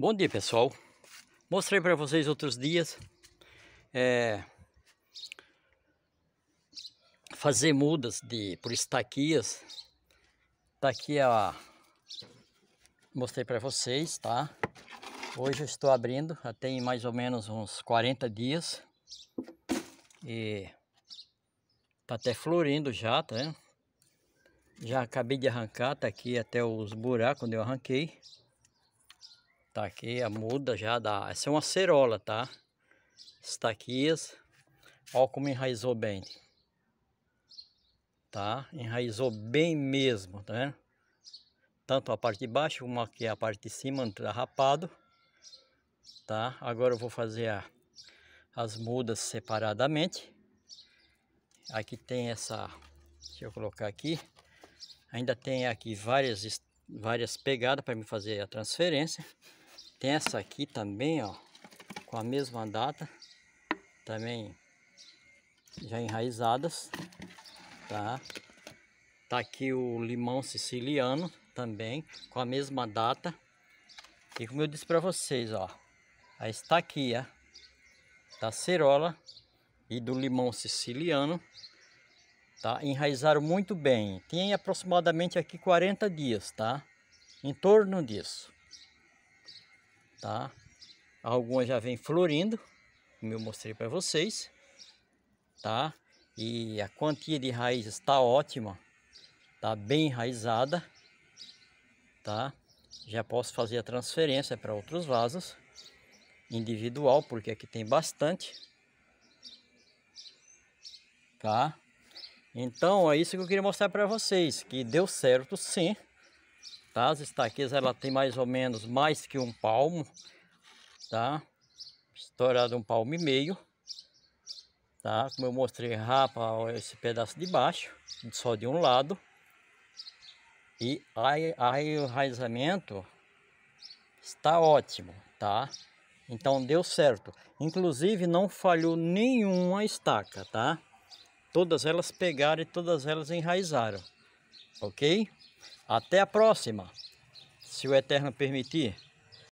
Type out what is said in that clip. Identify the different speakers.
Speaker 1: Bom dia pessoal, mostrei para vocês outros dias é, fazer mudas de por estaquias. Tá aqui a mostrei para vocês, tá? Hoje eu estou abrindo, já tem mais ou menos uns 40 dias e tá até florindo já, tá? Vendo? Já acabei de arrancar, tá aqui até os buracos onde eu arranquei. Tá aqui a muda já da... Essa é uma cerola, tá? Estaquias. Ó como enraizou bem. Tá? Enraizou bem mesmo, tá né? vendo? Tanto a parte de baixo, como aqui é a parte de cima, tá rapado. Tá? Agora eu vou fazer a, as mudas separadamente. Aqui tem essa... Deixa eu colocar aqui. Ainda tem aqui várias, várias pegadas para me fazer a transferência. Tem essa aqui também, ó, com a mesma data, também já enraizadas, tá? Tá aqui o limão siciliano também, com a mesma data. E como eu disse para vocês, ó, a estaquia da cerola e do limão siciliano, tá? Enraizaram muito bem. Tem aproximadamente aqui 40 dias, tá? Em torno disso tá? Algumas já vem florindo, como eu mostrei para vocês, tá? E a quantia de raiz está ótima, tá bem enraizada, tá? Já posso fazer a transferência para outros vasos individual, porque aqui tem bastante, tá? Então é isso que eu queria mostrar para vocês, que deu certo sim. Tá? As estaqueiras ela tem mais ou menos mais que um palmo, tá? Estourado um palmo e meio, tá? Como eu mostrei, rapa esse pedaço de baixo, só de um lado. E aí, aí o enraizamento está ótimo, tá? Então deu certo. Inclusive não falhou nenhuma estaca, tá? Todas elas pegaram e todas elas enraizaram, ok? Até a próxima, se o Eterno permitir.